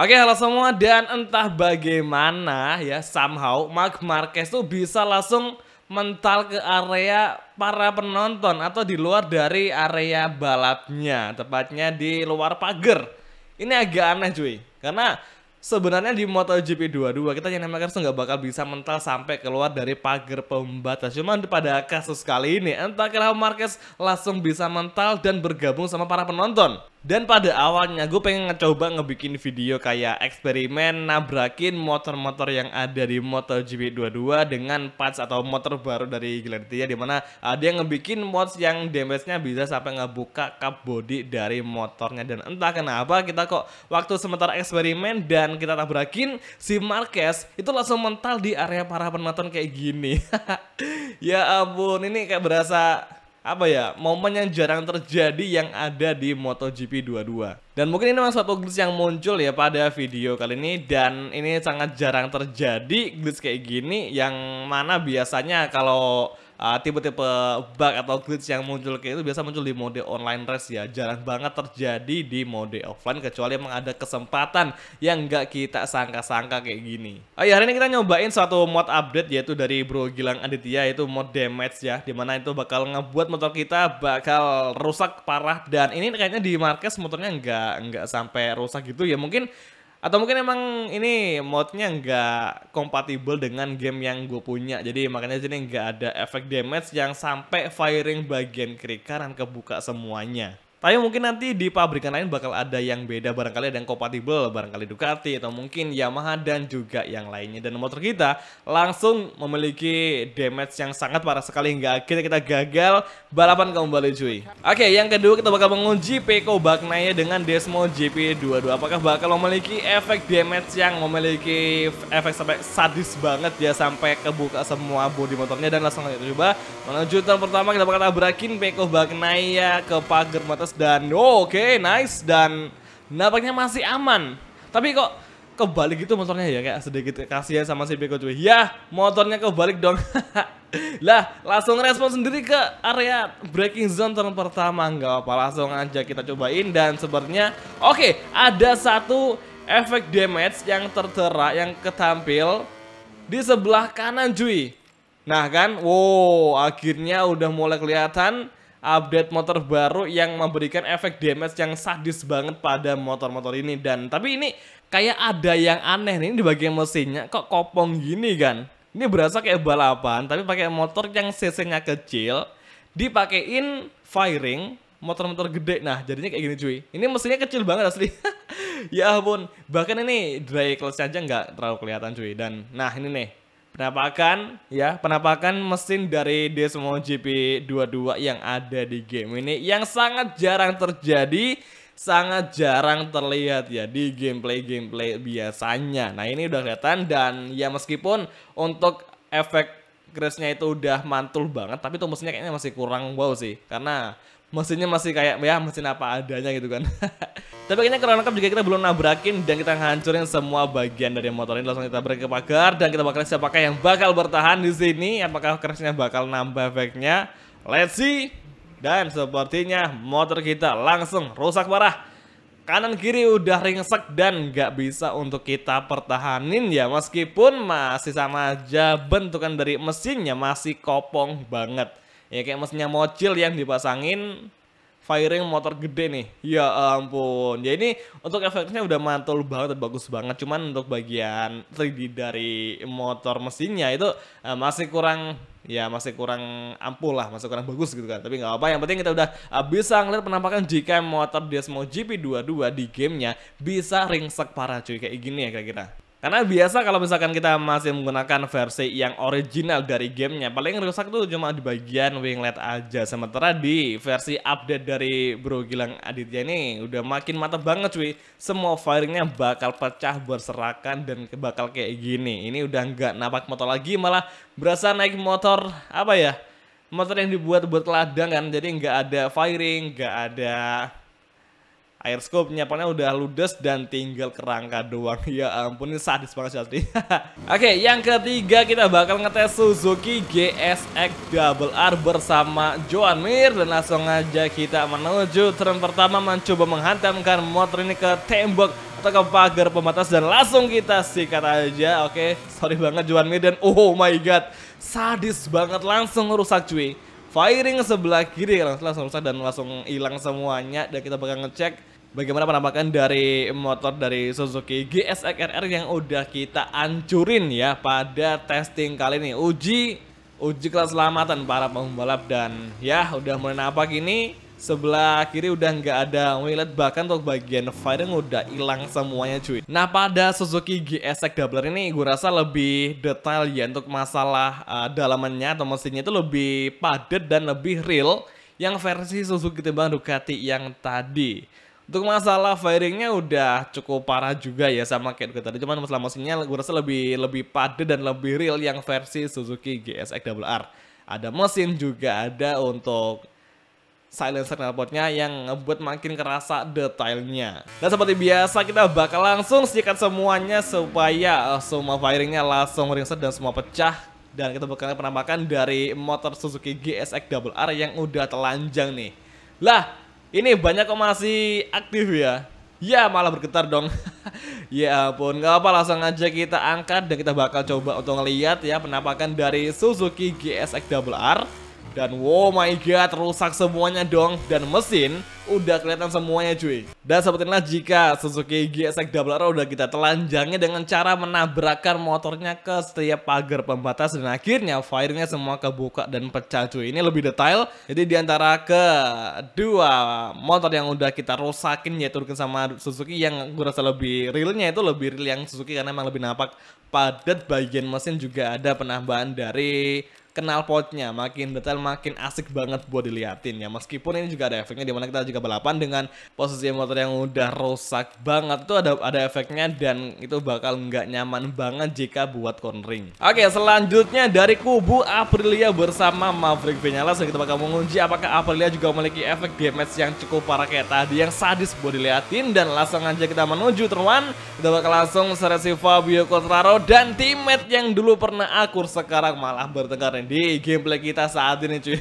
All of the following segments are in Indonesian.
Oke, halo semua dan entah bagaimana ya somehow Mark Marquez tuh bisa langsung mental ke area para penonton atau di luar dari area balapnya, tepatnya di luar pagar. Ini agak aneh cuy, karena sebenarnya di MotoGP 22 kita yang namanya nggak bakal bisa mental sampai keluar dari pagar pembatas. Cuman pada kasus kali ini entah kenapa Marquez langsung bisa mental dan bergabung sama para penonton. Dan pada awalnya gue pengen ngecoba ngebikin video kayak eksperimen nabrakin motor-motor yang ada di MotoGP 22 dengan parts atau motor baru dari Gelatia di mana uh, dia ngebikin mods yang damage-nya bisa sampai ngebuka cup body dari motornya dan entah kenapa kita kok waktu sementara eksperimen dan kita nabrakin si Marquez itu langsung mental di area para penonton kayak gini. ya ampun, ini kayak berasa apa ya momen yang jarang terjadi yang ada di MotoGP 22 dan mungkin ini memang suatu glitch yang muncul ya pada video kali ini dan ini sangat jarang terjadi glitch kayak gini yang mana biasanya kalau Ah, tipe-tipe bug atau glitch yang muncul kayak itu biasa muncul di mode online race ya. Jarang banget terjadi di mode offline kecuali emang ada kesempatan yang nggak kita sangka-sangka kayak gini. Oh ya, hari ini kita nyobain suatu mod update yaitu dari Bro Gilang Aditya yaitu mod damage ya. Dimana itu bakal ngebuat motor kita bakal rusak parah dan ini kayaknya di Marquez motornya nggak nggak sampai rusak gitu ya mungkin atau mungkin emang ini modnya nggak kompatibel dengan game yang gue punya jadi makanya sini nggak ada efek damage yang sampai firing bagian kiri kebuka semuanya tapi mungkin nanti di pabrikan lain bakal ada yang beda, barangkali ada yang kompatibel, barangkali Ducati atau mungkin Yamaha dan juga yang lainnya. Dan motor kita langsung memiliki damage yang sangat parah sekali hingga akhirnya kita gagal balapan kembali cuy. Oke, yang kedua kita bakal menguji Peko Bagnaya dengan Desmo GP22. Apakah bakal memiliki efek damage yang memiliki efek sampai sadis banget ya sampai kebuka semua bodi motornya dan langsung kita coba menuju turn pertama kita bakal tabrakin Peko Bagnaya ke pagar motor terus dan oh, oke okay, nice dan nampaknya masih aman. Tapi kok kebalik gitu motornya ya kayak sedikit kasihan sama si Beko cuy. Ya, motornya kebalik dong. lah, langsung respon sendiri ke area breaking zone turn pertama. nggak apa, langsung aja kita cobain dan sebenarnya oke, okay, ada satu efek damage yang tertera yang ketampil di sebelah kanan cuy. Nah kan, wow, akhirnya udah mulai kelihatan update motor baru yang memberikan efek damage yang sadis banget pada motor-motor ini dan tapi ini kayak ada yang aneh nih di bagian mesinnya kok kopong gini kan ini berasa kayak balapan tapi pakai motor yang cc-nya kecil dipakein firing motor-motor gede nah jadinya kayak gini cuy ini mesinnya kecil banget asli ya ampun bahkan ini dry clutch aja nggak terlalu kelihatan cuy dan nah ini nih penampakan ya penampakan mesin dari Desmo GP22 yang ada di game ini yang sangat jarang terjadi sangat jarang terlihat ya di gameplay-gameplay biasanya nah ini udah kelihatan dan ya meskipun untuk efek grace itu udah mantul banget tapi tuh mesinnya kayaknya masih kurang wow sih karena mesinnya masih kayak ya mesin apa adanya gitu kan tapi kayaknya karena juga kita belum nabrakin dan kita hancurin semua bagian dari motor ini langsung kita break ke pagar dan kita bakal siapa pakai yang bakal bertahan di sini apakah crashnya bakal nambah efeknya let's see dan sepertinya motor kita langsung rusak parah kanan kiri udah ringsek dan nggak bisa untuk kita pertahanin ya meskipun masih sama aja bentukan dari mesinnya masih kopong banget ya kayak mesinnya mocil yang dipasangin firing motor gede nih ya ampun ya ini untuk efeknya udah mantul banget dan bagus banget cuman untuk bagian 3D dari motor mesinnya itu uh, masih kurang ya masih kurang ampuh lah masih kurang bagus gitu kan tapi nggak apa apa yang penting kita udah uh, bisa ngeliat penampakan jika motor Desmo GP22 di gamenya bisa ringsek parah cuy kayak gini ya kira-kira karena biasa kalau misalkan kita masih menggunakan versi yang original dari gamenya, paling rusak tuh cuma di bagian winglet aja. Sementara di versi update dari Bro Gilang Aditya ini udah makin mata banget cuy. Semua firingnya bakal pecah berserakan dan bakal kayak gini. Ini udah nggak napak motor lagi, malah berasa naik motor apa ya? Motor yang dibuat buat ladang kan, jadi nggak ada firing, nggak ada air Airscope pokoknya udah ludes dan tinggal kerangka doang. Ya ampun, ini sadis banget sih oke Oke, yang ketiga kita bakal ngetes Suzuki GSX Double R bersama Joan Mir dan langsung aja kita menuju turn pertama mencoba menghantamkan motor ini ke tembok atau ke pagar pembatas dan langsung kita sikat aja. Oke, sorry banget Joan Mir dan oh my god, sadis banget langsung rusak cuy. Firing sebelah kiri langsung rusak dan langsung hilang semuanya dan kita bakal ngecek Bagaimana penampakan dari motor dari Suzuki GSX-RR yang udah kita ancurin ya pada testing kali ini. Uji uji keselamatan para pembalap dan ya udah mulai nampak ini sebelah kiri udah nggak ada wheelet bahkan untuk bagian firing udah hilang semuanya cuy nah pada Suzuki GSX Doubler ini gue rasa lebih detail ya untuk masalah uh, dalamannya atau mesinnya itu lebih padat dan lebih real yang versi Suzuki timbang Ducati yang tadi untuk masalah firingnya udah cukup parah juga ya sama kayak tadi. Cuman masalah mesinnya gue rasa lebih lebih padat dan lebih real yang versi Suzuki GSX R. Ada mesin juga ada untuk silencer knalpotnya yang ngebuat makin kerasa detailnya. Dan seperti biasa kita bakal langsung sikat semuanya supaya eh, semua firingnya langsung ringset dan semua pecah. Dan kita bakal penampakan dari motor Suzuki GSX R yang udah telanjang nih. Lah, ini banyak kok masih aktif ya. Ya malah bergetar dong. ya ampun, nggak apa langsung aja kita angkat dan kita bakal coba untuk ngeliat ya penampakan dari Suzuki GSX Double R dan wow my god, rusak semuanya dong. Dan mesin udah kelihatan semuanya cuy. Dan seperti inilah jika Suzuki GSX Double R udah kita telanjangnya dengan cara menabrakkan motornya ke setiap pagar pembatas dan akhirnya firenya semua kebuka dan pecah cuy. Ini lebih detail. Jadi diantara kedua motor yang udah kita rusakin yaitu sama Suzuki yang gue rasa lebih realnya itu lebih real yang Suzuki karena emang lebih napak padat bagian mesin juga ada penambahan dari kenal potnya makin detail makin asik banget buat diliatin ya meskipun ini juga ada efeknya dimana kita juga balapan dengan posisi motor yang udah rusak banget itu ada ada efeknya dan itu bakal nggak nyaman banget jika buat cornering oke selanjutnya dari kubu Aprilia bersama Maverick Vinales kita bakal menguji apakah Aprilia juga memiliki efek damage yang cukup parah kayak tadi yang sadis buat diliatin dan langsung aja kita menuju terwan kita bakal langsung seresi Fabio Quartararo dan teammate yang dulu pernah akur sekarang malah bertengkar ya nih di gameplay kita saat ini cuy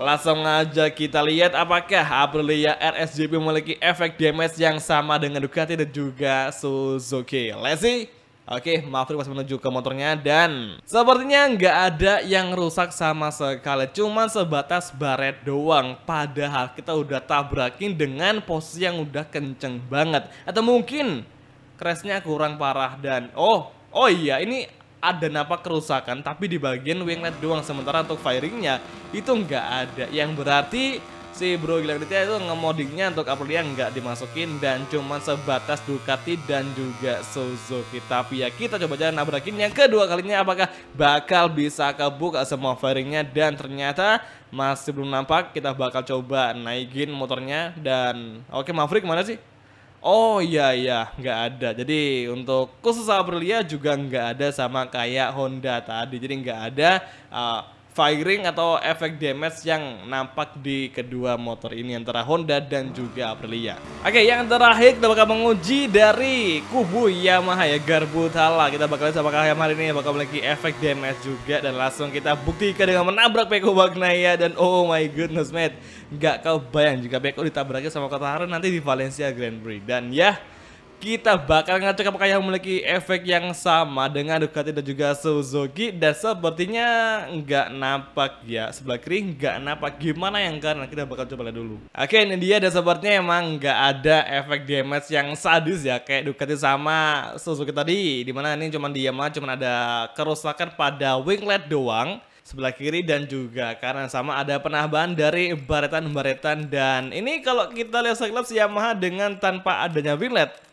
Langsung aja kita lihat apakah Aprilia RSJP memiliki efek damage yang sama dengan Ducati dan juga Suzuki. Let's see. Oke, Maverick masih menuju ke motornya dan sepertinya nggak ada yang rusak sama sekali. Cuman sebatas baret doang. Padahal kita udah tabrakin dengan posisi yang udah kenceng banget. Atau mungkin crashnya kurang parah dan oh, oh iya ini ada napak kerusakan tapi di bagian winglet doang sementara untuk firingnya itu nggak ada yang berarti si bro Gilagrita itu ngemodingnya untuk Aprilia nggak dimasukin dan cuma sebatas Ducati dan juga Suzuki tapi ya kita coba aja nabrakin yang kedua kalinya apakah bakal bisa kebuka semua fairingnya dan ternyata masih belum nampak kita bakal coba naikin motornya dan oke Maverick mana sih Oh iya iya, nggak ada. Jadi untuk khusus Aprilia juga nggak ada sama kayak Honda tadi. Jadi nggak ada uh, firing atau efek damage yang nampak di kedua motor ini antara Honda dan juga Aprilia. Oke, yang terakhir kita bakal menguji dari kubu Yamaha ya Garbu Tala. Kita bakal lihat apakah Yamaha ini bakal memiliki efek damage juga dan langsung kita buktikan dengan menabrak Peko Bagnaia dan oh my goodness mate, nggak kau bayang jika Peko ditabraknya sama Kotaro nanti di Valencia Grand Prix dan ya kita bakal ngecek apakah yang memiliki efek yang sama dengan Ducati dan juga Suzuki dan sepertinya nggak nampak ya sebelah kiri nggak nampak gimana yang karena kita bakal coba lihat dulu oke ini dia dan sepertinya emang nggak ada efek damage yang sadis ya kayak Ducati sama Suzuki tadi dimana ini cuma diam aja cuma ada kerusakan pada winglet doang sebelah kiri dan juga karena sama ada penambahan dari baretan-baretan dan ini kalau kita lihat sekilas Yamaha dengan tanpa adanya winglet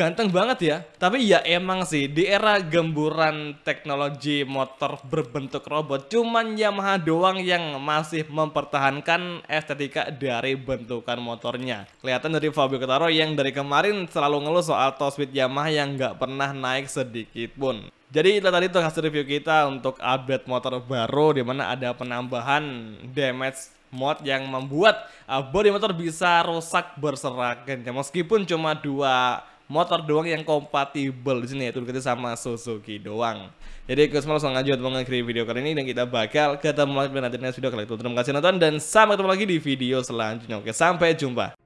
ganteng banget ya. Tapi ya emang sih di era gemburan teknologi motor berbentuk robot cuman Yamaha doang yang masih mempertahankan estetika dari bentukan motornya. Kelihatan dari Fabio Quartararo yang dari kemarin selalu ngeluh soal top speed Yamaha yang nggak pernah naik sedikit pun. Jadi itu tadi tuh hasil review kita untuk update motor baru di mana ada penambahan damage mod yang membuat uh, body motor bisa rusak berserakan. Ya, meskipun cuma dua motor doang yang kompatibel di sini yaitu kita sama Suzuki doang. Jadi semua langsung lanjut mengakhiri video kali ini dan kita bakal ketemu lagi di next video kali itu. Terima kasih nonton dan sampai ketemu lagi di video selanjutnya. Oke, sampai jumpa.